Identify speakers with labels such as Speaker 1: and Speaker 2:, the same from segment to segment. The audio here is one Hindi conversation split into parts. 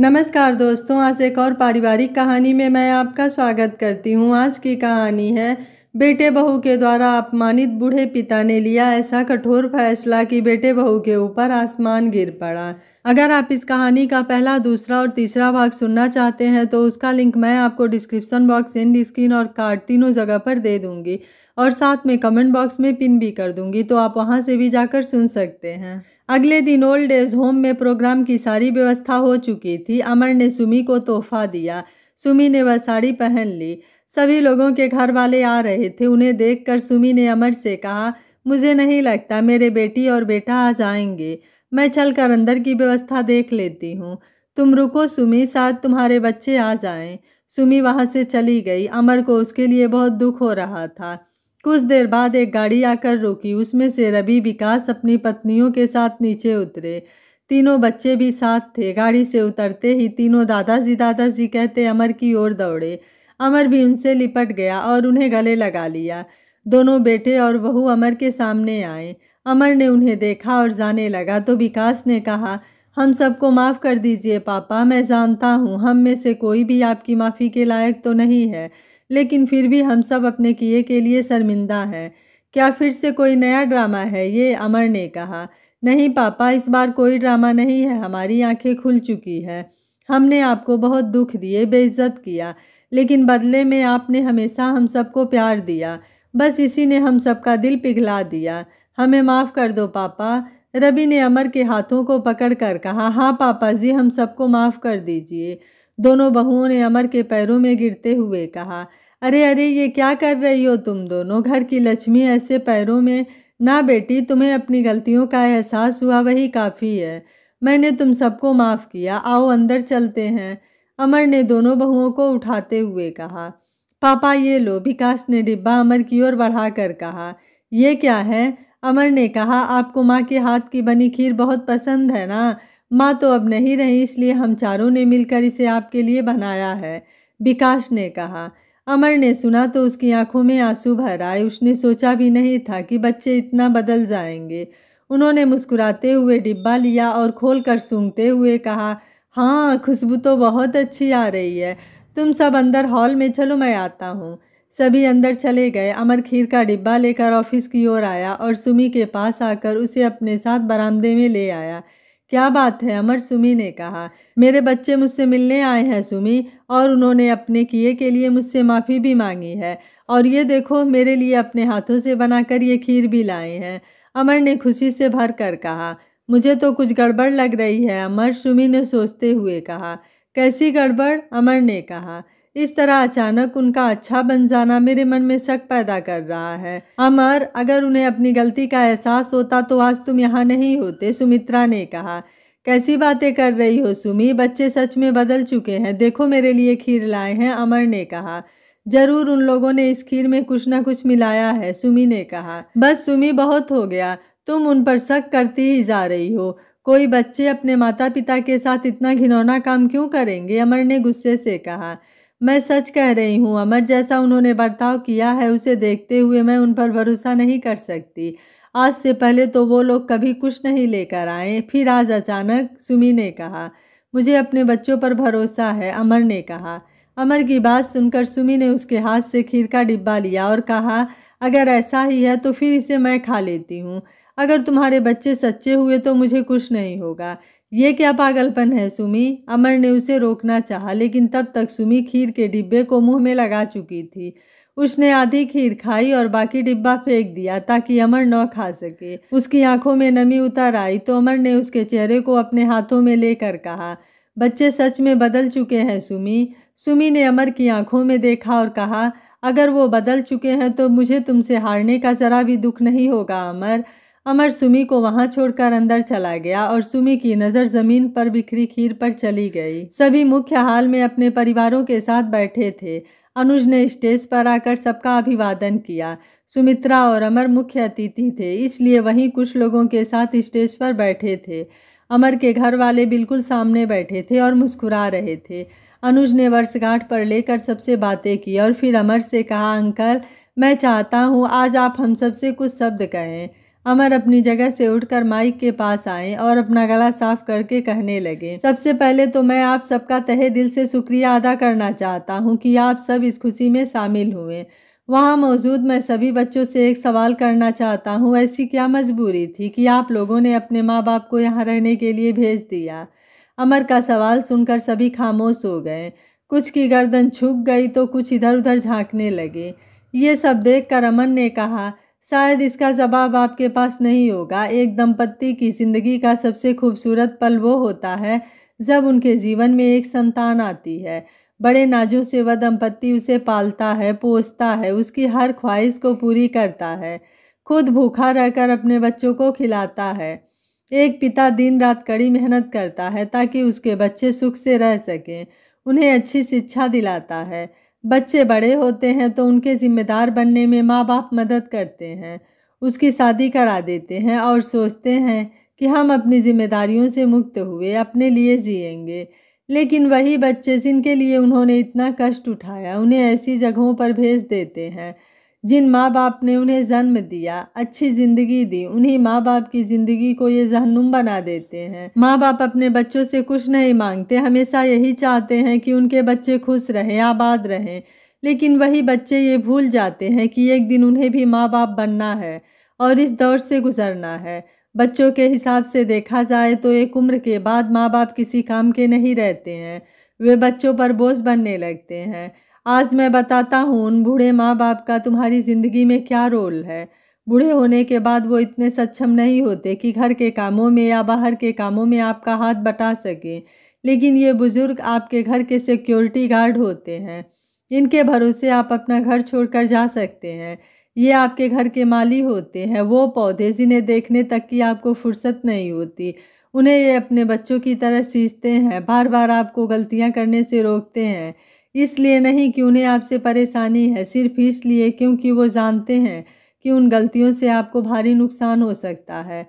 Speaker 1: नमस्कार दोस्तों आज एक और पारिवारिक कहानी में मैं आपका स्वागत करती हूँ आज की कहानी है बेटे बहू के द्वारा अपमानित बूढ़े पिता ने लिया ऐसा कठोर फैसला कि बेटे बहू के ऊपर आसमान गिर पड़ा अगर आप इस कहानी का पहला दूसरा और तीसरा भाग सुनना चाहते हैं तो उसका लिंक मैं आपको डिस्क्रिप्शन बॉक्स एंड स्क्रीन और कार्ड तीनों जगह पर दे दूंगी और साथ में कमेंट बॉक्स में पिन भी कर दूंगी तो आप वहाँ से भी जाकर सुन सकते हैं अगले दिन ओल्ड एज होम में प्रोग्राम की सारी व्यवस्था हो चुकी थी अमर ने सुमी को तोहफा दिया सुमी ने वह साड़ी पहन ली सभी लोगों के घर वाले आ रहे थे उन्हें देखकर सुमी ने अमर से कहा मुझे नहीं लगता मेरे बेटी और बेटा आ जाएंगे मैं चलकर अंदर की व्यवस्था देख लेती हूँ तुम रुको सुमी शायद तुम्हारे बच्चे आ जाएं सुमी वहाँ से चली गई अमर को उसके लिए बहुत दुख हो रहा था कुछ देर बाद एक गाड़ी आकर रोकी उसमें से रवि विकास अपनी पत्नियों के साथ नीचे उतरे तीनों बच्चे भी साथ थे गाड़ी से उतरते ही तीनों दादाजी दादाजी कहते अमर की ओर दौड़े अमर भी उनसे लिपट गया और उन्हें गले लगा लिया दोनों बेटे और बहू अमर के सामने आए अमर ने उन्हें देखा और जाने लगा तो विकास ने कहा हम सबको माफ़ कर दीजिए पापा मैं जानता हूँ हम में से कोई भी आपकी माफ़ी के लायक तो नहीं है लेकिन फिर भी हम सब अपने किए के लिए शर्मिंदा हैं क्या फिर से कोई नया ड्रामा है ये अमर ने कहा नहीं पापा इस बार कोई ड्रामा नहीं है हमारी आंखें खुल चुकी है हमने आपको बहुत दुख दिए बेइज्जत किया लेकिन बदले में आपने हमेशा हम सबको प्यार दिया बस इसी ने हम सबका दिल पिघला दिया हमें माफ़ कर दो पापा रवि ने अमर के हाथों को पकड़ कर कहा हाँ पापा जी हम सबको माफ़ कर दीजिए दोनों बहुओं ने अमर के पैरों में गिरते हुए कहा अरे अरे ये क्या कर रही हो तुम दोनों घर की लक्ष्मी ऐसे पैरों में ना बेटी तुम्हें अपनी गलतियों का एहसास हुआ वही काफ़ी है मैंने तुम सबको माफ़ किया आओ अंदर चलते हैं अमर ने दोनों बहुओं को उठाते हुए कहा पापा ये लो विकास ने डिब्बा अमर की ओर बढ़ाकर कहा ये क्या है अमर ने कहा आपको माँ के हाथ की बनी खीर बहुत पसंद है ना माँ तो अब नहीं रही इसलिए हम चारों ने मिलकर इसे आपके लिए बनाया है विकास ने कहा अमर ने सुना तो उसकी आंखों में आंसू भर आए उसने सोचा भी नहीं था कि बच्चे इतना बदल जाएंगे उन्होंने मुस्कुराते हुए डिब्बा लिया और खोल कर सूंघते हुए कहा हाँ खुशबू तो बहुत अच्छी आ रही है तुम सब अंदर हॉल में चलो मैं आता हूँ सभी अंदर चले गए अमर खीर का डिब्बा लेकर ऑफिस की ओर आया और सुमी के पास आकर उसे अपने साथ बरामदे में ले आया क्या बात है अमर सुमी ने कहा मेरे बच्चे मुझसे मिलने आए हैं सुमी और उन्होंने अपने किए के लिए मुझसे माफ़ी भी मांगी है और ये देखो मेरे लिए अपने हाथों से बनाकर ये खीर भी लाए हैं अमर ने खुशी से भर कर कहा मुझे तो कुछ गड़बड़ लग रही है अमर सुमी ने सोचते हुए कहा कैसी गड़बड़ अमर ने कहा इस तरह अचानक उनका अच्छा बन जाना मेरे मन में शक पैदा कर रहा है अमर अगर उन्हें अपनी गलती का एहसास होता तो आज तुम यहाँ नहीं होते सुमित्रा ने कहा कैसी बातें कर रही हो सुमी बच्चे सच में बदल चुके हैं देखो मेरे लिए खीर लाए हैं अमर ने कहा जरूर उन लोगों ने इस खीर में कुछ ना कुछ मिलाया है सुमी ने कहा बस सुमी बहुत हो गया तुम उन पर शक करती ही जा रही हो कोई बच्चे अपने माता पिता के साथ इतना घिनौना काम क्यों करेंगे अमर ने गुस्से से कहा मैं सच कह रही हूँ अमर जैसा उन्होंने बर्ताव किया है उसे देखते हुए मैं उन पर भरोसा नहीं कर सकती आज से पहले तो वो लोग कभी कुछ नहीं लेकर आए फिर आज अचानक सुमी ने कहा मुझे अपने बच्चों पर भरोसा है अमर ने कहा अमर की बात सुनकर सुमी ने उसके हाथ से खीर का डिब्बा लिया और कहा अगर ऐसा ही है तो फिर इसे मैं खा लेती हूँ अगर तुम्हारे बच्चे सच्चे हुए तो मुझे कुछ नहीं होगा ये क्या पागलपन है सुमी अमर ने उसे रोकना चाहा लेकिन तब तक सुमी खीर के डिब्बे को मुंह में लगा चुकी थी उसने आधी खीर खाई और बाकी डिब्बा फेंक दिया ताकि अमर न खा सके उसकी आंखों में नमी उतर आई तो अमर ने उसके चेहरे को अपने हाथों में लेकर कहा बच्चे सच में बदल चुके हैं सुमी सुमी ने अमर की आंखों में देखा और कहा अगर वो बदल चुके हैं तो मुझे तुमसे हारने का ज़रा भी दुख नहीं होगा अमर अमर सुमी को वहां छोड़कर अंदर चला गया और सुमी की नज़र ज़मीन पर बिखरी खीर पर चली गई सभी मुख्य हाल में अपने परिवारों के साथ बैठे थे अनुज ने स्टेज पर आकर सबका अभिवादन किया सुमित्रा और अमर मुख्य अतिथि थे इसलिए वहीं कुछ लोगों के साथ स्टेज पर बैठे थे अमर के घर वाले बिल्कुल सामने बैठे थे और मुस्कुरा रहे थे अनुज ने वर्षगांठ पर लेकर सबसे बातें की और फिर अमर से कहा अंकल मैं चाहता हूँ आज आप हम सब से कुछ शब्द कहें अमर अपनी जगह से उठकर माइक के पास आए और अपना गला साफ करके कहने लगे सबसे पहले तो मैं आप सबका तहे दिल से शुक्रिया अदा करना चाहता हूँ कि आप सब इस खुशी में शामिल हुए वहाँ मौजूद मैं सभी बच्चों से एक सवाल करना चाहता हूँ ऐसी क्या मजबूरी थी कि आप लोगों ने अपने माँ बाप को यहाँ रहने के लिए भेज दिया अमर का सवाल सुनकर सभी खामोश हो गए कुछ की गर्दन छुक गई तो कुछ इधर उधर झांकने लगे ये सब देखकर अमन ने कहा शायद इसका जवाब आपके पास नहीं होगा एक दंपत्ति की जिंदगी का सबसे खूबसूरत पल वो होता है जब उनके जीवन में एक संतान आती है बड़े नाजों से वह दंपत्ति उसे पालता है पोसता है उसकी हर ख्वाहिश को पूरी करता है खुद भूखा रहकर अपने बच्चों को खिलाता है एक पिता दिन रात कड़ी मेहनत करता है ताकि उसके बच्चे सुख से रह सकें उन्हें अच्छी शिक्षा दिलाता है बच्चे बड़े होते हैं तो उनके ज़िम्मेदार बनने में माँ बाप मदद करते हैं उसकी शादी करा देते हैं और सोचते हैं कि हम अपनी जिम्मेदारियों से मुक्त हुए अपने लिए जिएंगे लेकिन वही बच्चे जिनके लिए उन्होंने इतना कष्ट उठाया उन्हें ऐसी जगहों पर भेज देते हैं जिन माँ बाप ने उन्हें जन्म दिया अच्छी ज़िंदगी दी उन्हीं माँ बाप की ज़िंदगी को ये जहनुम बना देते हैं माँ बाप अपने बच्चों से कुछ नहीं मांगते हमेशा यही चाहते हैं कि उनके बच्चे खुश रहें आबाद रहें लेकिन वही बच्चे ये भूल जाते हैं कि एक दिन उन्हें भी माँ बाप बनना है और इस दौर से गुजरना है बच्चों के हिसाब से देखा जाए तो एक उम्र के बाद माँ बाप किसी काम के नहीं रहते हैं वे बच्चों पर बोझ बनने लगते हैं आज मैं बताता हूँ उन बूढ़े माँ बाप का तुम्हारी ज़िंदगी में क्या रोल है बूढ़े होने के बाद वो इतने सक्षम नहीं होते कि घर के कामों में या बाहर के कामों में आपका हाथ बटा सकें लेकिन ये बुज़ुर्ग आपके घर के सिक्योरिटी गार्ड होते हैं इनके भरोसे आप अपना घर छोड़कर जा सकते हैं ये आपके घर के माली होते हैं वो पौधे जिन्हें देखने तक की आपको फुर्सत नहीं होती उन्हें ये अपने बच्चों की तरह सींचते हैं बार बार आपको गलतियाँ करने से रोकते हैं इसलिए नहीं कि उन्हें आपसे परेशानी है सिर्फ इसलिए क्योंकि वो जानते हैं कि उन गलतियों से आपको भारी नुकसान हो सकता है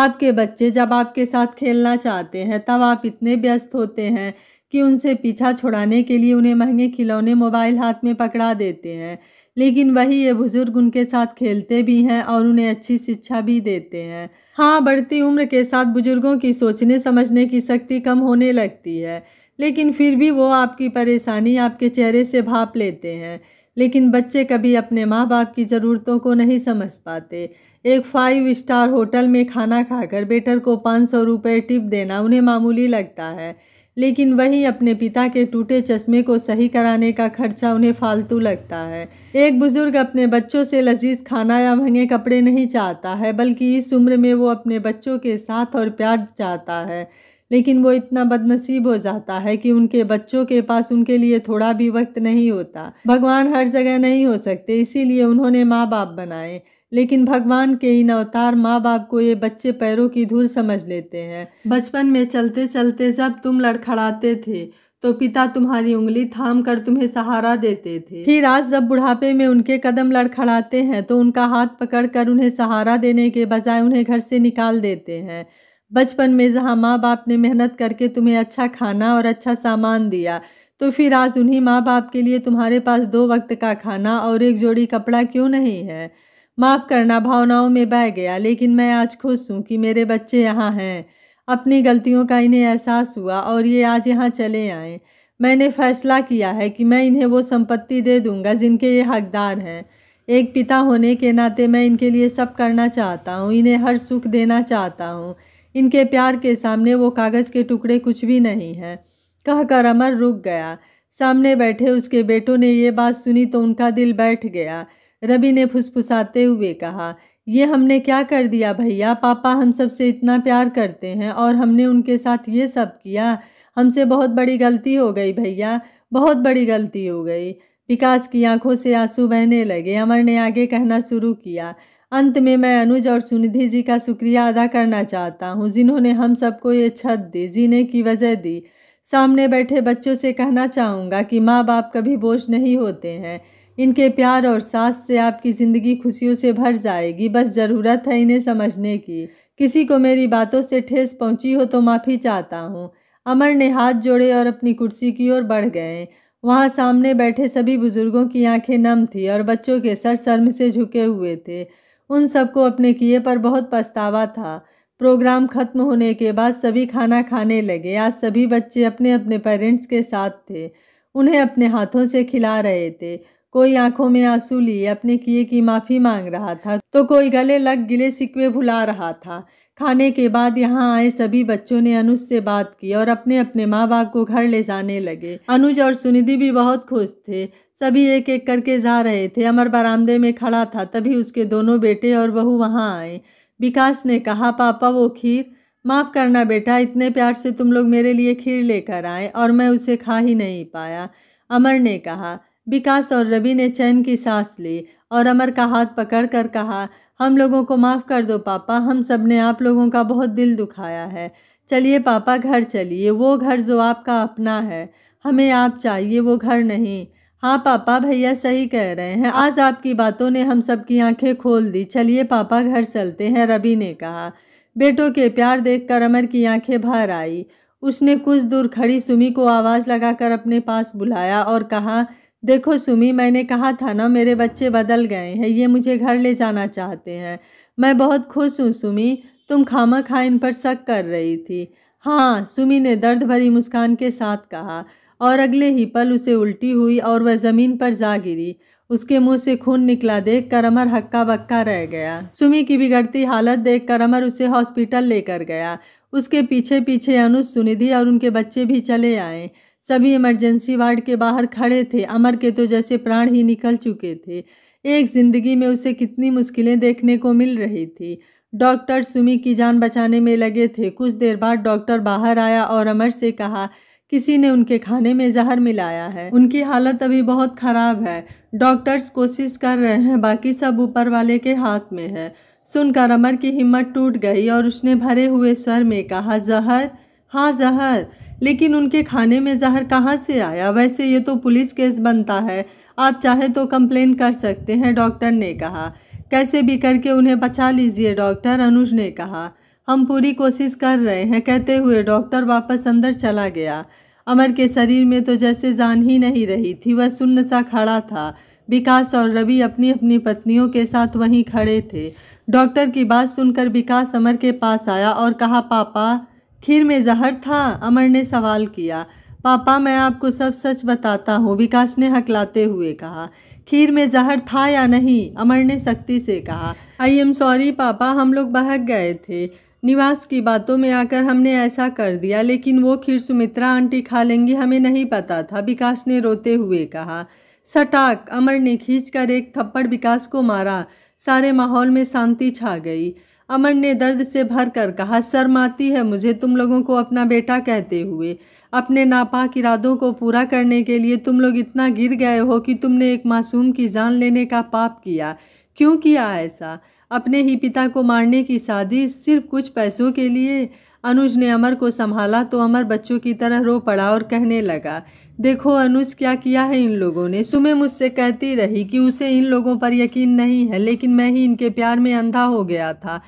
Speaker 1: आपके बच्चे जब आपके साथ खेलना चाहते हैं तब आप इतने व्यस्त होते हैं कि उनसे पीछा छुड़ाने के लिए उन्हें महंगे खिलौने मोबाइल हाथ में पकड़ा देते हैं लेकिन वही ये बुज़ुर्ग उनके साथ खेलते भी हैं और उन्हें अच्छी शिक्षा भी देते हैं हाँ बढ़ती उम्र के साथ बुज़ुर्गों की सोचने समझने की शक्ति कम होने लगती है लेकिन फिर भी वो आपकी परेशानी आपके चेहरे से भाप लेते हैं लेकिन बच्चे कभी अपने माँ बाप की ज़रूरतों को नहीं समझ पाते एक फाइव स्टार होटल में खाना खाकर बेटर को पाँच सौ रुपये टिप देना उन्हें मामूली लगता है लेकिन वहीं अपने पिता के टूटे चश्मे को सही कराने का खर्चा उन्हें फालतू लगता है एक बुज़ुर्ग अपने बच्चों से लजीज खाना या महंगे कपड़े नहीं चाहता है बल्कि इस उम्र में वो अपने बच्चों के साथ और प्यार चाहता है लेकिन वो इतना बदनसीब हो जाता है कि उनके बच्चों के पास उनके लिए थोड़ा भी वक्त नहीं होता भगवान हर जगह नहीं हो सकते इसीलिए उन्होंने माँ बाप बनाए लेकिन भगवान के इन अवतार माँ बाप को ये बच्चे पैरों की धूल समझ लेते हैं बचपन में चलते चलते जब तुम लड़खड़ाते थे तो पिता तुम्हारी उंगली थाम कर तुम्हें सहारा देते थे फिर आज जब बुढ़ापे में उनके कदम लड़खड़ाते हैं तो उनका हाथ पकड़कर उन्हें सहारा देने के बजाय उन्हें घर से निकाल देते हैं बचपन में जहाँ माँ बाप ने मेहनत करके तुम्हें अच्छा खाना और अच्छा सामान दिया तो फिर आज उन्हीं माँ बाप के लिए तुम्हारे पास दो वक्त का खाना और एक जोड़ी कपड़ा क्यों नहीं है माफ़ करना भावनाओं में बह गया लेकिन मैं आज खुश हूँ कि मेरे बच्चे यहाँ हैं अपनी गलतियों का इन्हें एहसास हुआ और ये आज यहाँ चले आए मैंने फैसला किया है कि मैं इन्हें वो संपत्ति दे दूँगा जिनके ये हकदार हैं एक पिता होने के नाते मैं इनके लिए सब करना चाहता हूँ इन्हें हर सुख देना चाहता हूँ इनके प्यार के सामने वो कागज़ के टुकड़े कुछ भी नहीं हैं कहकर अमर रुक गया सामने बैठे उसके बेटों ने ये बात सुनी तो उनका दिल बैठ गया रवि ने फुसफुसाते हुए कहा ये हमने क्या कर दिया भैया पापा हम सब से इतना प्यार करते हैं और हमने उनके साथ ये सब किया हमसे बहुत बड़ी गलती हो गई भैया बहुत बड़ी गलती हो गई विकास की आंखों से आंसू बहने लगे अमर ने आगे कहना शुरू किया अंत में मैं अनुज और सुनिधि जी का शुक्रिया अदा करना चाहता हूँ जिन्होंने हम सबको ये छत दी जीने की वजह दी सामने बैठे बच्चों से कहना चाहूँगा कि माँ बाप कभी बोझ नहीं होते हैं इनके प्यार और सास से आपकी ज़िंदगी खुशियों से भर जाएगी बस ज़रूरत है इन्हें समझने की किसी को मेरी बातों से ठेस पहुँची हो तो माफ़ी चाहता हूँ अमर ने हाथ जोड़े और अपनी कुर्सी की ओर बढ़ गए वहाँ सामने बैठे सभी बुजुर्गों की आंखें नम थी और बच्चों के सर शर्म से झुके हुए थे उन सबको अपने किए पर बहुत पछतावा था प्रोग्राम खत्म होने के बाद सभी खाना खाने लगे आज सभी बच्चे अपने अपने पेरेंट्स के साथ थे उन्हें अपने हाथों से खिला रहे थे कोई आंखों में आंसू लिए अपने किए की माफ़ी मांग रहा था तो कोई गले लग गिले सिकवे भुला रहा था खाने के बाद यहाँ आए सभी बच्चों ने अनुज से बात की और अपने अपने माँ बाप को घर ले जाने लगे अनुज और सुनिधि भी बहुत खुश थे सभी एक एक करके जा रहे थे अमर बरामदे में खड़ा था तभी उसके दोनों बेटे और बहू वहाँ आए विकास ने कहा पापा वो खीर माफ़ करना बेटा इतने प्यार से तुम लोग मेरे लिए खीर लेकर आए और मैं उसे खा ही नहीं पाया अमर ने कहा विकास और रवि ने चैन की सांस ली और अमर का हाथ पकड़ कर कहा हम लोगों को माफ़ कर दो पापा हम सब ने आप लोगों का बहुत दिल दुखाया है चलिए पापा घर चलिए वो घर जो आपका अपना है हमें आप चाहिए वो घर नहीं हाँ पापा भैया सही कह रहे हैं आज आपकी बातों ने हम सब की आंखें खोल दी चलिए पापा घर चलते हैं रवि ने कहा बेटों के प्यार देखकर अमर की आंखें भर आई उसने कुछ दूर खड़ी सुमी को आवाज़ लगाकर अपने पास बुलाया और कहा देखो सुमी मैंने कहा था ना मेरे बच्चे बदल गए हैं ये मुझे घर ले जाना चाहते हैं मैं बहुत खुश हूँ सुमी तुम खामा खा इन पर शक कर रही थी हाँ सुमी ने दर्द भरी मुस्कान के साथ कहा और अगले ही पल उसे उल्टी हुई और वह ज़मीन पर जा गिरी उसके मुंह से खून निकला देख कर अमर हक्का बक्का रह गया सुमी की बिगड़ती हालत देख कर अमर उसे हॉस्पिटल लेकर गया उसके पीछे पीछे अनुज सुनिधि और उनके बच्चे भी चले आए सभी इमरजेंसी वार्ड के बाहर खड़े थे अमर के तो जैसे प्राण ही निकल चुके थे एक ज़िंदगी में उसे कितनी मुश्किलें देखने को मिल रही थी डॉक्टर सुमी की जान बचाने में लगे थे कुछ देर बाद डॉक्टर बाहर आया और अमर से कहा किसी ने उनके खाने में जहर मिलाया है उनकी हालत अभी बहुत ख़राब है डॉक्टर्स कोशिश कर रहे हैं बाकी सब ऊपर वाले के हाथ में है सुनकर अमर की हिम्मत टूट गई और उसने भरे हुए स्वर में कहा जहर हाँ जहर लेकिन उनके खाने में जहर कहाँ से आया वैसे ये तो पुलिस केस बनता है आप चाहे तो कंप्लेन कर सकते हैं डॉक्टर ने कहा कैसे भी करके उन्हें बचा लीजिए डॉक्टर अनुज ने कहा हम पूरी कोशिश कर रहे हैं कहते हुए डॉक्टर वापस अंदर चला गया अमर के शरीर में तो जैसे जान ही नहीं रही थी वह सुन्न सा खड़ा था विकास और रवि अपनी अपनी पत्नियों के साथ वहीं खड़े थे डॉक्टर की बात सुनकर विकास अमर के पास आया और कहा पापा खीर में जहर था अमर ने सवाल किया पापा मैं आपको सब सच बताता हूँ विकास ने हकलाते हुए कहा खीर में जहर था या नहीं अमर ने सख्ती से कहा आई एम सॉरी पापा हम लोग बहक गए थे निवास की बातों में आकर हमने ऐसा कर दिया लेकिन वो खीर सुमित्रा आंटी खा लेंगी हमें नहीं पता था विकास ने रोते हुए कहा सटाक अमर ने खींच कर एक थप्पड़ विकास को मारा सारे माहौल में शांति छा गई अमर ने दर्द से भर कर कहा शर्म आती है मुझे तुम लोगों को अपना बेटा कहते हुए अपने नापाक इरादों को पूरा करने के लिए तुम लोग इतना गिर गए हो कि तुमने एक मासूम की जान लेने का पाप किया क्यों किया ऐसा अपने ही पिता को मारने की साजिश सिर्फ कुछ पैसों के लिए अनुज ने अमर को संभाला तो अमर बच्चों की तरह रो पड़ा और कहने लगा देखो अनुज क्या किया है इन लोगों ने सुमे मुझसे कहती रही कि उसे इन लोगों पर यकीन नहीं है लेकिन मैं ही इनके प्यार में अंधा हो गया था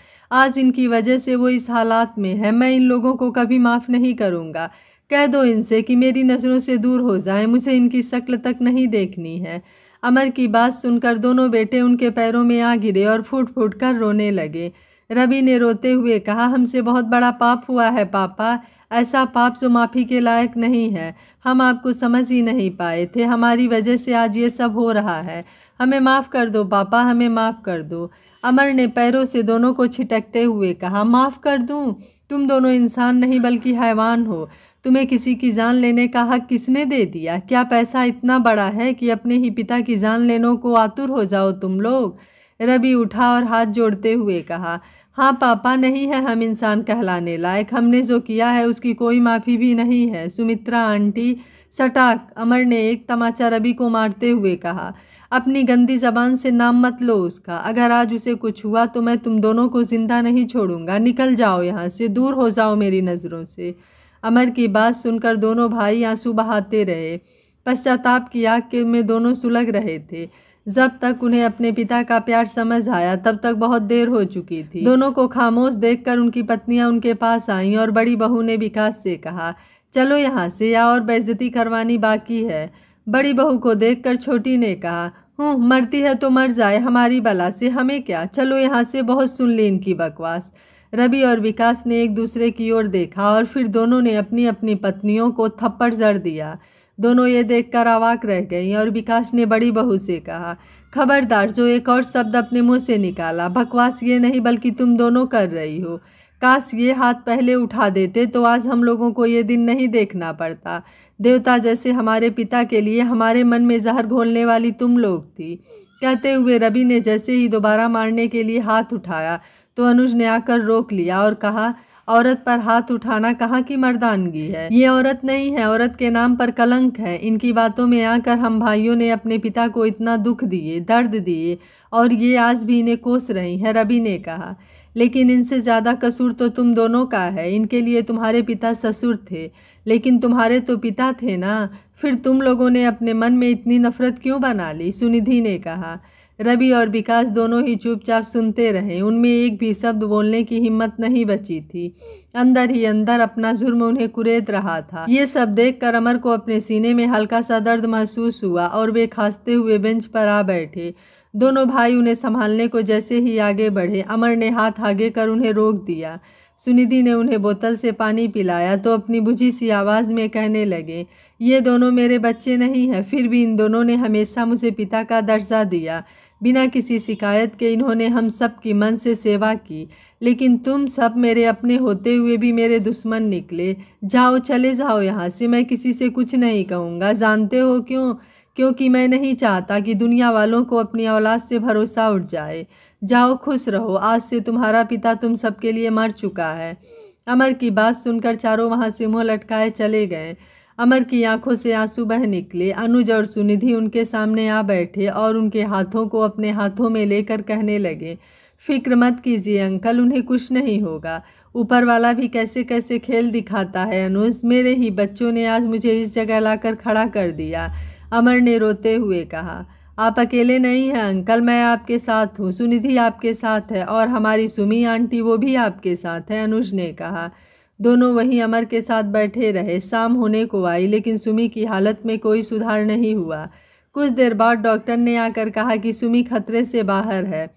Speaker 1: आज इनकी वजह से वो इस हालात में है मैं इन लोगों को कभी माफ़ नहीं करूँगा कह दो इनसे कि मेरी नज़रों से दूर हो जाए मुझे इनकी शक्ल तक नहीं देखनी है अमर की बात सुनकर दोनों बेटे उनके पैरों में आ गिरे और फूट फूट कर रोने लगे रवि ने रोते हुए कहा हमसे बहुत बड़ा पाप हुआ है पापा ऐसा पाप जो माफ़ी के लायक नहीं है हम आपको समझ ही नहीं पाए थे हमारी वजह से आज ये सब हो रहा है हमें माफ़ कर दो पापा हमें माफ़ कर दो अमर ने पैरों से दोनों को छिटकते हुए कहा माफ़ कर दूँ तुम दोनों इंसान नहीं बल्कि हैवान हो तुम्हें किसी की जान लेने का हक किसने दे दिया क्या पैसा इतना बड़ा है कि अपने ही पिता की जान लेने को आतुर हो जाओ तुम लोग रवि उठा और हाथ जोड़ते हुए कहा हाँ पापा नहीं है हम इंसान कहलाने लायक हमने जो किया है उसकी कोई माफ़ी भी नहीं है सुमित्रा आंटी सटाक अमर ने एक तमाचा रवि को मारते हुए कहा अपनी गंदी जबान से नाम मत लो उसका अगर आज उसे कुछ हुआ तो मैं तुम दोनों को ज़िंदा नहीं छोड़ूंगा निकल जाओ यहाँ से दूर हो जाओ मेरी नज़रों से अमर की बात सुनकर दोनों भाई आंसू बहाते रहे पश्चाताप की आग के में दोनों सुलग रहे थे जब तक उन्हें अपने पिता का प्यार समझ आया तब तक बहुत देर हो चुकी थी दोनों को खामोश देखकर उनकी पत्नियां उनके पास आईं और बड़ी बहू ने विकास से कहा चलो यहाँ से या और बेजती करवानी बाकी है बड़ी बहू को देखकर छोटी ने कहा हूँ मरती है तो मर जाए हमारी बला से हमें क्या चलो यहाँ से बहुत सुन ली इनकी बकवास रवि और विकास ने एक दूसरे की ओर देखा और फिर दोनों ने अपनी अपनी पत्नियों को थप्पड़ जड़ दिया दोनों ये देखकर आवाक रह गईं और विकास ने बड़ी बहू से कहा खबरदार जो एक और शब्द अपने मुंह से निकाला बकवास ये नहीं बल्कि तुम दोनों कर रही हो काश ये हाथ पहले उठा देते तो आज हम लोगों को ये दिन नहीं देखना पड़ता देवता जैसे हमारे पिता के लिए हमारे मन में जहर घोलने वाली तुम लोग थी कहते हुए रवि ने जैसे ही दोबारा मारने के लिए हाथ उठाया तो अनुज ने आकर रोक लिया और कहा औरत पर हाथ उठाना कहाँ की मर्दानगी है ये औरत नहीं है औरत के नाम पर कलंक है इनकी बातों में आकर हम भाइयों ने अपने पिता को इतना दुख दिए दर्द दिए और ये आज भी इन्हें कोस रही हैं रवि ने कहा लेकिन इनसे ज़्यादा कसूर तो तुम दोनों का है इनके लिए तुम्हारे पिता ससुर थे लेकिन तुम्हारे तो पिता थे ना फिर तुम लोगों ने अपने मन में इतनी नफ़रत क्यों बना ली सुनिधि ने कहा रवि और विकास दोनों ही चुपचाप सुनते रहे उनमें एक भी शब्द बोलने की हिम्मत नहीं बची थी अंदर ही अंदर अपना जुर्म उन्हें कुरेद रहा था ये सब देखकर अमर को अपने सीने में हल्का सा दर्द महसूस हुआ और वे खांसते हुए बेंच पर आ बैठे दोनों भाई उन्हें संभालने को जैसे ही आगे बढ़े अमर ने हाथ आगे कर उन्हें रोक दिया सुनिधि ने उन्हें बोतल से पानी पिलाया तो अपनी बुझी सी आवाज़ में कहने लगे ये दोनों मेरे बच्चे नहीं हैं फिर भी इन दोनों ने हमेशा मुझे पिता का दर्जा दिया बिना किसी शिकायत के इन्होंने हम सब की मन से सेवा की लेकिन तुम सब मेरे अपने होते हुए भी मेरे दुश्मन निकले जाओ चले जाओ यहाँ से मैं किसी से कुछ नहीं कहूँगा जानते हो क्यों क्योंकि मैं नहीं चाहता कि दुनिया वालों को अपनी औलाद से भरोसा उठ जाए जाओ खुश रहो आज से तुम्हारा पिता तुम सबके लिए मर चुका है अमर की बात सुनकर चारों वहाँ से मुँह लटकाए चले गए अमर की आंखों से आंसू बह निकले अनुज और सुनिधि उनके सामने आ बैठे और उनके हाथों को अपने हाथों में लेकर कहने लगे फिक्र मत कीजिए अंकल उन्हें कुछ नहीं होगा ऊपर वाला भी कैसे कैसे खेल दिखाता है अनुज मेरे ही बच्चों ने आज मुझे इस जगह लाकर खड़ा कर दिया अमर ने रोते हुए कहा आप अकेले नहीं हैं अंकल मैं आपके साथ हूँ सुनिधि आपके साथ है और हमारी सुमी आंटी वो भी आपके साथ है अनुज ने कहा दोनों वहीं अमर के साथ बैठे रहे शाम होने को आई लेकिन सुमी की हालत में कोई सुधार नहीं हुआ कुछ देर बाद डॉक्टर ने आकर कहा कि सुमी खतरे से बाहर है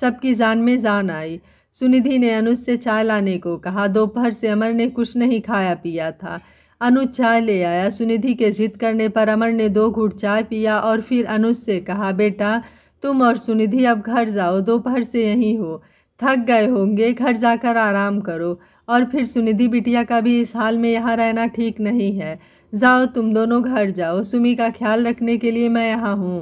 Speaker 1: सबकी जान में जान आई सुनिधि ने अनुज से चाय लाने को कहा दोपहर से अमर ने कुछ नहीं खाया पिया था अनुज चाय ले आया सुनिधि के जिद करने पर अमर ने दो घूट चाय पिया और फिर अनुज से कहा बेटा तुम और सुनिधि अब घर जाओ दोपहर से यहीं हो थक गए होंगे घर जाकर आराम करो और फिर सुनिधि बिटिया का भी इस हाल में यहाँ रहना ठीक नहीं है जाओ तुम दोनों घर जाओ सुमी का ख्याल रखने के लिए मैं यहाँ हूँ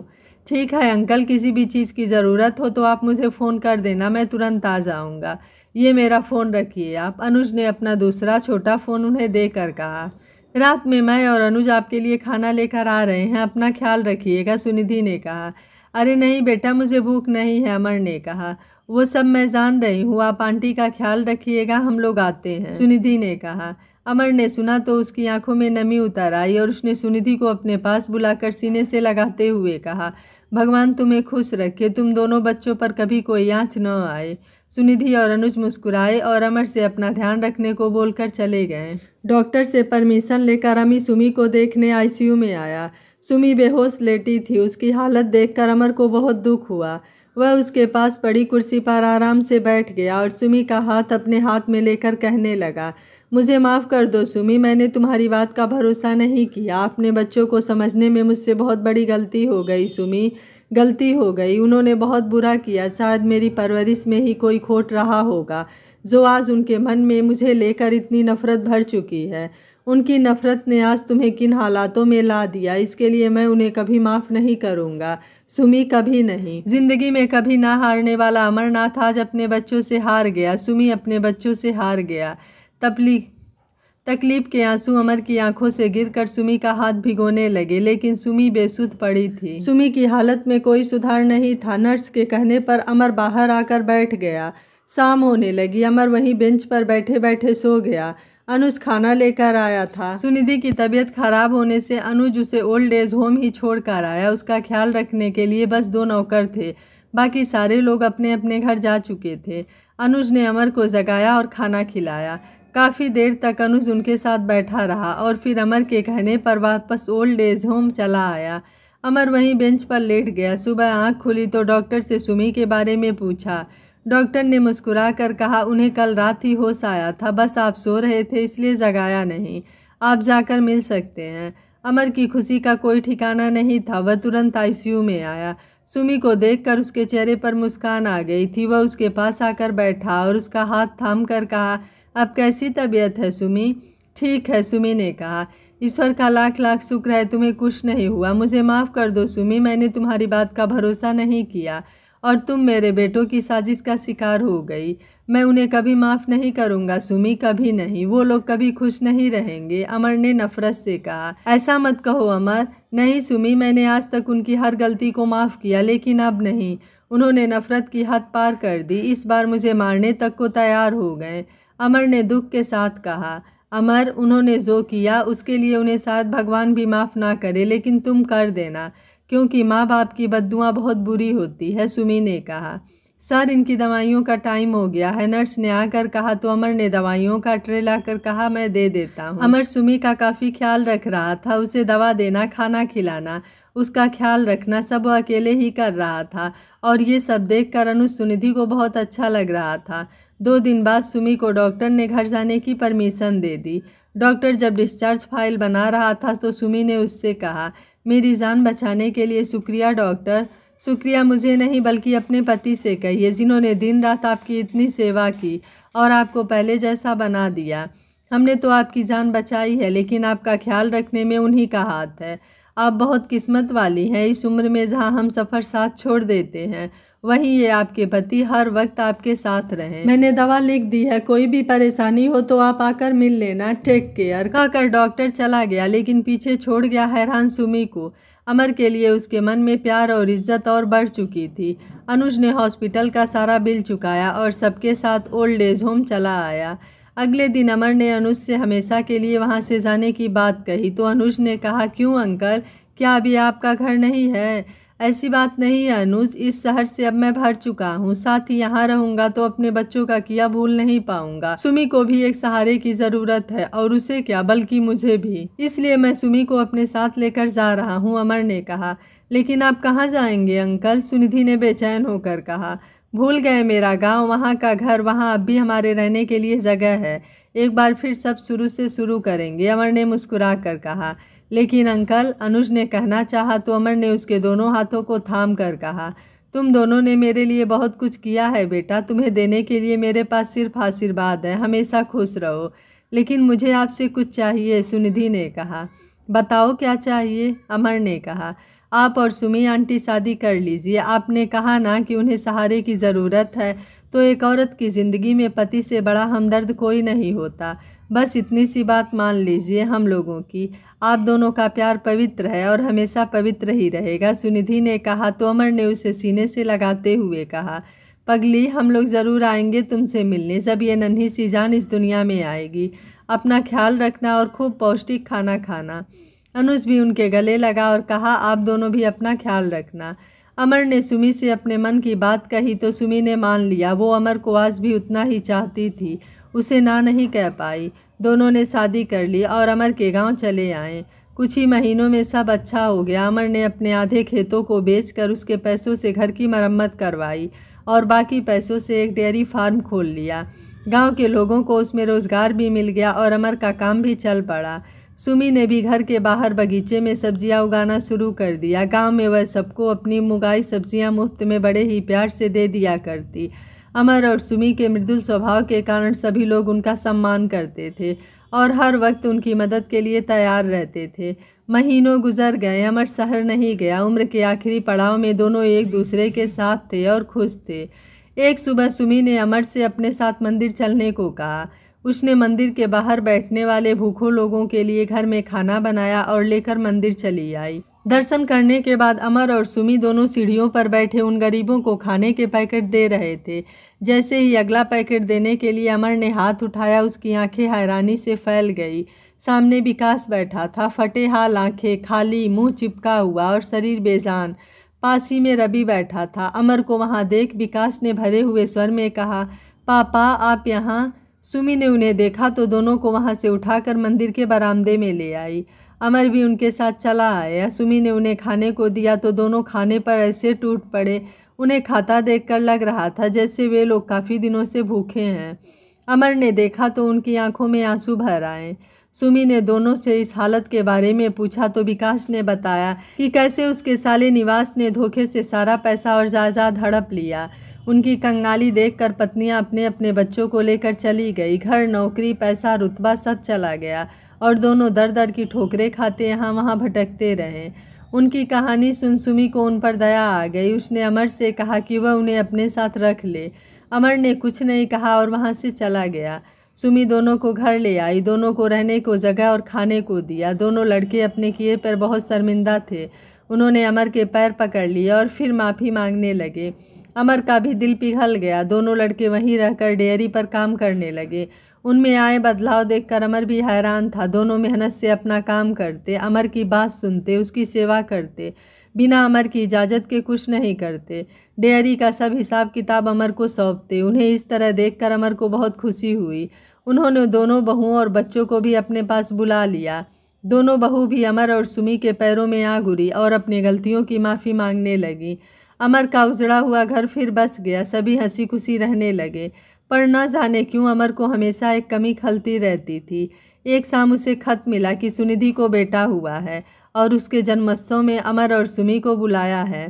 Speaker 1: ठीक है अंकल किसी भी चीज़ की ज़रूरत हो तो आप मुझे फ़ोन कर देना मैं तुरंत आ जाऊँगा ये मेरा फ़ोन रखिए आप अनुज ने अपना दूसरा छोटा फ़ोन उन्हें देकर कहा रात में मैं और अनुज आपके लिए खाना लेकर आ रहे हैं अपना ख्याल रखिएगा सुनिधि ने कहा अरे नहीं बेटा मुझे भूख नहीं है अमर ने कहा वो सब मैं जान रही हूँ आप आंटी का ख्याल रखिएगा हम लोग आते हैं सुनिधि ने कहा अमर ने सुना तो उसकी आंखों में नमी उतर आई और उसने सुनिधि को अपने पास बुलाकर सीने से लगाते हुए कहा भगवान तुम्हें खुश रखे तुम दोनों बच्चों पर कभी कोई आँच न आए सुनिधि और अनुज मुस्कुराए और अमर से अपना ध्यान रखने को बोलकर चले गए डॉक्टर से परमिशन लेकर अमी सुमी को देखने आईसीयू में आया सुमी बेहोश लेटी थी उसकी हालत देखकर अमर को बहुत दुख हुआ वह उसके पास पड़ी कुर्सी पर आराम से बैठ गया और सुमी का हाथ अपने हाथ में लेकर कहने लगा मुझे माफ़ कर दो सुमी मैंने तुम्हारी बात का भरोसा नहीं किया आपने बच्चों को समझने में मुझसे बहुत बड़ी गलती हो गई सुमी गलती हो गई उन्होंने बहुत बुरा किया शायद मेरी परवरिश में ही कोई खोट रहा होगा जो आज उनके मन में मुझे लेकर इतनी नफ़रत भर चुकी है उनकी नफ़रत ने आज तुम्हें किन हालातों में ला दिया इसके लिए मैं उन्हें कभी माफ़ नहीं करूँगा सुमी कभी नहीं ज़िंदगी में कभी ना हारने वाला अमरनाथ आज अपने बच्चों से हार गया सुमी अपने बच्चों से हार गया तपली तकलीफ के आंसू अमर की आंखों से गिरकर सुमी का हाथ भिगोने लगे लेकिन सुमी बेसुध पड़ी थी सुमी की हालत में कोई सुधार नहीं था नर्स के कहने पर अमर बाहर आकर बैठ गया शाम होने लगी अमर वहीं बेंच पर बैठे बैठे सो गया अनुज खाना लेकर आया था सुनिधि की तबीयत खराब होने से अनुज उसे ओल्ड एज होम ही छोड़ कर आया उसका ख्याल रखने के लिए बस दो नौकर थे बाकी सारे लोग अपने अपने घर जा चुके थे अनुज ने अमर को जगाया और खाना खिलाया काफ़ी देर तक अनुज उनके साथ बैठा रहा और फिर अमर के कहने पर वापस ओल्ड एज होम चला आया अमर वहीं बेंच पर लेट गया सुबह आँख खुली तो डॉक्टर से सुमी के बारे में पूछा डॉक्टर ने मुस्कुरा कर कहा उन्हें कल रात ही होश आया था बस आप सो रहे थे इसलिए जगाया नहीं आप जाकर मिल सकते हैं अमर की खुशी का कोई ठिकाना नहीं था वह तुरंत आईसीयू में आया सुमी को देखकर उसके चेहरे पर मुस्कान आ गई थी वह उसके पास आकर बैठा और उसका हाथ थाम कर कहा अब कैसी तबीयत है सुमी ठीक है सुमी ने कहा ईश्वर का लाख लाख शुक्र है तुम्हें कुछ नहीं हुआ मुझे माफ़ कर दो सुमी मैंने तुम्हारी बात का भरोसा नहीं किया और तुम मेरे बेटों की साजिश का शिकार हो गई मैं उन्हें कभी माफ़ नहीं करूँगा सुमी कभी नहीं वो लोग कभी खुश नहीं रहेंगे अमर ने नफ़रत से कहा ऐसा मत कहो अमर नहीं सुमी मैंने आज तक उनकी हर गलती को माफ़ किया लेकिन अब नहीं उन्होंने नफ़रत की हद पार कर दी इस बार मुझे मारने तक को तैयार हो गए अमर ने दुख के साथ कहा अमर उन्होंने जो किया उसके लिए उन्हें शायद भगवान भी माफ़ ना करे लेकिन तुम कर देना क्योंकि माँ बाप की बदुआ बहुत बुरी होती है सुमी ने कहा सर इनकी दवाइयों का टाइम हो गया है नर्स ने आकर कहा तो अमर ने दवाइयों का ट्रे लाकर कहा मैं दे देता हूँ अमर सुमी का काफ़ी ख्याल रख रहा था उसे दवा देना खाना खिलाना उसका ख्याल रखना सब अकेले ही कर रहा था और ये सब देख कर अनु सुनिधि को बहुत अच्छा लग रहा था दो दिन बाद सुमी को डॉक्टर ने घर जाने की परमिशन दे दी डॉक्टर जब डिस्चार्ज फाइल बना रहा था तो सुमी ने उससे कहा मेरी जान बचाने के लिए शुक्रिया डॉक्टर शुक्रिया मुझे नहीं बल्कि अपने पति से कहिए जिन्होंने दिन रात आपकी इतनी सेवा की और आपको पहले जैसा बना दिया हमने तो आपकी जान बचाई है लेकिन आपका ख्याल रखने में उन्हीं का हाथ है आप बहुत किस्मत वाली हैं इस उम्र में जहाँ हम सफ़र साथ छोड़ देते हैं वहीं ये आपके पति हर वक्त आपके साथ रहे मैंने दवा लिख दी है कोई भी परेशानी हो तो आप आकर मिल लेना टेक केयर कहकर डॉक्टर चला गया लेकिन पीछे छोड़ गया हैरान सुमी को अमर के लिए उसके मन में प्यार और इज्जत और बढ़ चुकी थी अनुज ने हॉस्पिटल का सारा बिल चुकाया और सबके साथ ओल्ड एज होम चला आया अगले दिन अमर ने अनुज से हमेशा के लिए वहाँ से जाने की बात कही तो अनुज ने कहा क्यों अंकल क्या अभी आपका घर नहीं है ऐसी बात नहीं है अनुज इस शहर से अब मैं भर चुका हूँ साथ ही यहाँ रहूंगा तो अपने बच्चों का किया भूल नहीं पाऊंगा सुमी को भी एक सहारे की जरूरत है और उसे क्या बल्कि मुझे भी इसलिए मैं सुमी को अपने साथ लेकर जा रहा हूँ अमर ने कहा लेकिन आप कहाँ जाएंगे अंकल सुनिधि ने बेचैन होकर कहा भूल गए मेरा गांव वहाँ का घर वहाँ अब भी हमारे रहने के लिए जगह है एक बार फिर सब शुरू से शुरू करेंगे अमर ने मुस्कुरा कर कहा लेकिन अंकल अनुज ने कहना चाहा तो अमर ने उसके दोनों हाथों को थाम कर कहा तुम दोनों ने मेरे लिए बहुत कुछ किया है बेटा तुम्हें देने के लिए मेरे पास सिर्फ आशीर्वाद है हमेशा खुश रहो लेकिन मुझे आपसे कुछ चाहिए सुनिधि ने कहा बताओ क्या चाहिए अमर ने कहा आप और सुमी आंटी शादी कर लीजिए आपने कहा ना कि उन्हें सहारे की ज़रूरत है तो एक औरत की ज़िंदगी में पति से बड़ा हमदर्द कोई नहीं होता बस इतनी सी बात मान लीजिए हम लोगों की आप दोनों का प्यार पवित्र है और हमेशा पवित्र ही रहेगा सुनिधि ने कहा तोमर ने उसे सीने से लगाते हुए कहा पगली हम लोग ज़रूर आएंगे तुमसे मिलने जब ये नन्ही सी जान इस दुनिया में आएगी अपना ख्याल रखना और खूब पौष्टिक खाना खाना अनुज भी उनके गले लगा और कहा आप दोनों भी अपना ख्याल रखना अमर ने सुमी से अपने मन की बात कही तो सुमी ने मान लिया वो अमर को आज भी उतना ही चाहती थी उसे ना नहीं कह पाई दोनों ने शादी कर ली और अमर के गांव चले आए कुछ ही महीनों में सब अच्छा हो गया अमर ने अपने आधे खेतों को बेचकर उसके पैसों से घर की मरम्मत करवाई और बाकी पैसों से एक डेयरी फार्म खोल लिया गांव के लोगों को उसमें रोज़गार भी मिल गया और अमर का काम भी चल पड़ा सुमी ने भी घर के बाहर बगीचे में सब्जियां उगाना शुरू कर दिया गांव में वह सबको अपनी मुगाई सब्जियां मुफ्त में बड़े ही प्यार से दे दिया करती अमर और सुमी के मृदुल स्वभाव के कारण सभी लोग उनका सम्मान करते थे और हर वक्त उनकी मदद के लिए तैयार रहते थे महीनों गुजर गए अमर शहर नहीं गया उम्र के आखिरी पड़ाव में दोनों एक दूसरे के साथ थे और खुश थे एक सुबह सुमी ने अमर से अपने साथ मंदिर चलने को कहा उसने मंदिर के बाहर बैठने वाले भूखों लोगों के लिए घर में खाना बनाया और लेकर मंदिर चली आई दर्शन करने के बाद अमर और सुमी दोनों सीढ़ियों पर बैठे उन गरीबों को खाने के पैकेट दे रहे थे जैसे ही अगला पैकेट देने के लिए अमर ने हाथ उठाया उसकी आंखें हैरानी से फैल गई सामने विकास बैठा था फटे हाल आँखें खाली मुंह चिपका हुआ और शरीर बेजान पास ही में रवि बैठा था अमर को वहाँ देख विकास ने भरे हुए स्वर में कहा पापा आप यहाँ सुमी ने उन्हें देखा तो दोनों को वहाँ से उठाकर मंदिर के बरामदे में ले आई अमर भी उनके साथ चला आया सुमी ने उन्हें खाने को दिया तो दोनों खाने पर ऐसे टूट पड़े उन्हें खाता देखकर लग रहा था जैसे वे लोग काफ़ी दिनों से भूखे हैं अमर ने देखा तो उनकी आंखों में आंसू भर आए सुमी ने दोनों से इस हालत के बारे में पूछा तो विकास ने बताया कि कैसे उसके साले निवास ने धोखे से सारा पैसा और जायदाद हड़प लिया उनकी कंगाली देखकर पत्नियां अपने अपने बच्चों को लेकर चली गई घर नौकरी पैसा रुतबा सब चला गया और दोनों दर दर की ठोकरें खाते यहाँ वहाँ भटकते रहे उनकी कहानी सुन सुमी को उन पर दया आ गई उसने अमर से कहा कि वह उन्हें अपने साथ रख ले अमर ने कुछ नहीं कहा और वहाँ से चला गया सुमी दोनों को घर ले आई दोनों को रहने को जगह और खाने को दिया दोनों लड़के अपने किए पर बहुत शर्मिंदा थे उन्होंने अमर के पैर पकड़ लिए और फिर माफ़ी मांगने लगे अमर का भी दिल पिघल गया दोनों लड़के वहीं रहकर डेयरी पर काम करने लगे उनमें आए बदलाव देखकर अमर भी हैरान था दोनों मेहनत से अपना काम करते अमर की बात सुनते उसकी सेवा करते बिना अमर की इजाज़त के कुछ नहीं करते डेयरी का सब हिसाब किताब अमर को सौंपते उन्हें इस तरह देखकर अमर को बहुत खुशी हुई उन्होंने दोनों बहुओं और बच्चों को भी अपने पास बुला लिया दोनों बहू भी अमर और सुमी के पैरों में आ घुरी और अपनी गलतियों की माफ़ी मांगने लगी अमर का उजड़ा हुआ घर फिर बस गया सभी हंसी खुशी रहने लगे पर न जाने क्यों अमर को हमेशा एक कमी खलती रहती थी एक शाम उसे खत मिला कि सुनिधि को बेटा हुआ है और उसके जन्मोत्सव में अमर और सुमी को बुलाया है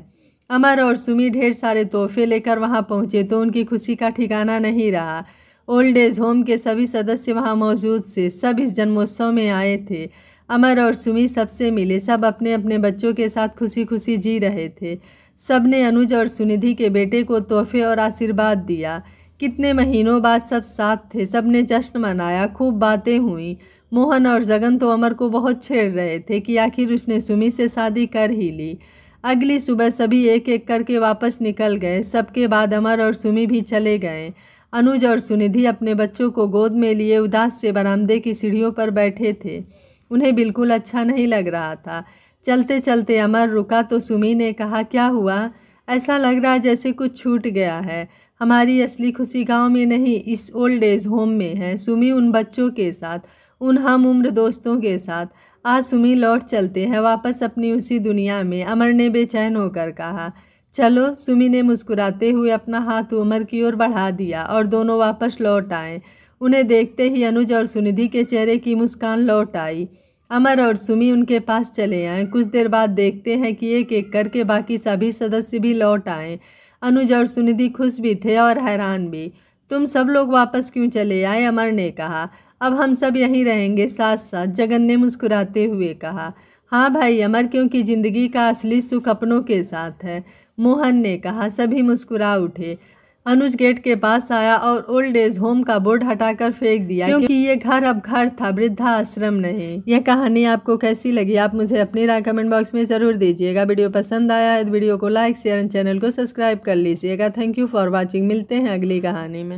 Speaker 1: अमर और सुमी ढेर सारे तोहफे लेकर वहाँ पहुँचे तो उनकी खुशी का ठिकाना नहीं रहा ओल्ड एज होम के सभी सदस्य वहाँ मौजूद थे सब इस जन्मोत्सव में आए थे अमर और सुमी सबसे मिले सब अपने अपने बच्चों के साथ खुशी खुशी जी रहे थे सब ने अनुज और सुनिधि के बेटे को तोहफे और आशीर्वाद दिया कितने महीनों बाद सब साथ थे सब ने जश्न मनाया खूब बातें हुई मोहन और जगन तो अमर को बहुत छेड़ रहे थे कि आखिर उसने सुमी से शादी कर ही ली अगली सुबह सभी एक एक करके वापस निकल गए सबके बाद अमर और सुमी भी चले गए अनुज और सुनिधि अपने बच्चों को गोद में लिए उदास से बरामदे की सीढ़ियों पर बैठे थे उन्हें बिल्कुल अच्छा नहीं लग रहा था चलते चलते अमर रुका तो सुमी ने कहा क्या हुआ ऐसा लग रहा जैसे कुछ छूट गया है हमारी असली खुशी गांव में नहीं इस ओल्ड एज होम में है सुमी उन बच्चों के साथ उन हम उम्र दोस्तों के साथ आज सुमी लौट चलते हैं वापस अपनी उसी दुनिया में अमर ने बेचैन होकर कहा चलो सुमी ने मुस्कुराते हुए अपना हाथ उमर की ओर बढ़ा दिया और दोनों वापस लौट आए उन्हें देखते ही अनुज और सुनिधि के चेहरे की मुस्कान लौट आई अमर और सुमी उनके पास चले आए कुछ देर बाद देखते हैं कि एक एक करके बाकी सभी सदस्य भी लौट आए अनुज और सुनिधि खुश भी थे और हैरान भी तुम सब लोग वापस क्यों चले आए अमर ने कहा अब हम सब यहीं रहेंगे साथ साथ जगन ने मुस्कुराते हुए कहा हाँ भाई अमर क्योंकि ज़िंदगी का असली सुख अपनों के साथ है मोहन ने कहा सभी मुस्कुरा उठे अनुज गेट के पास आया और ओल्ड एज होम का बोर्ड हटाकर फेंक दिया क्योंकि ये घर अब घर था वृद्धा आश्रम नहीं यह कहानी आपको कैसी लगी आप मुझे अपनी राय कमेंट बॉक्स में जरूर दीजिएगा वीडियो पसंद आया है तो वीडियो को लाइक शेयर एंड चैनल को सब्सक्राइब कर लीजिएगा थैंक यू फॉर वॉचिंग मिलते हैं अगली कहानी में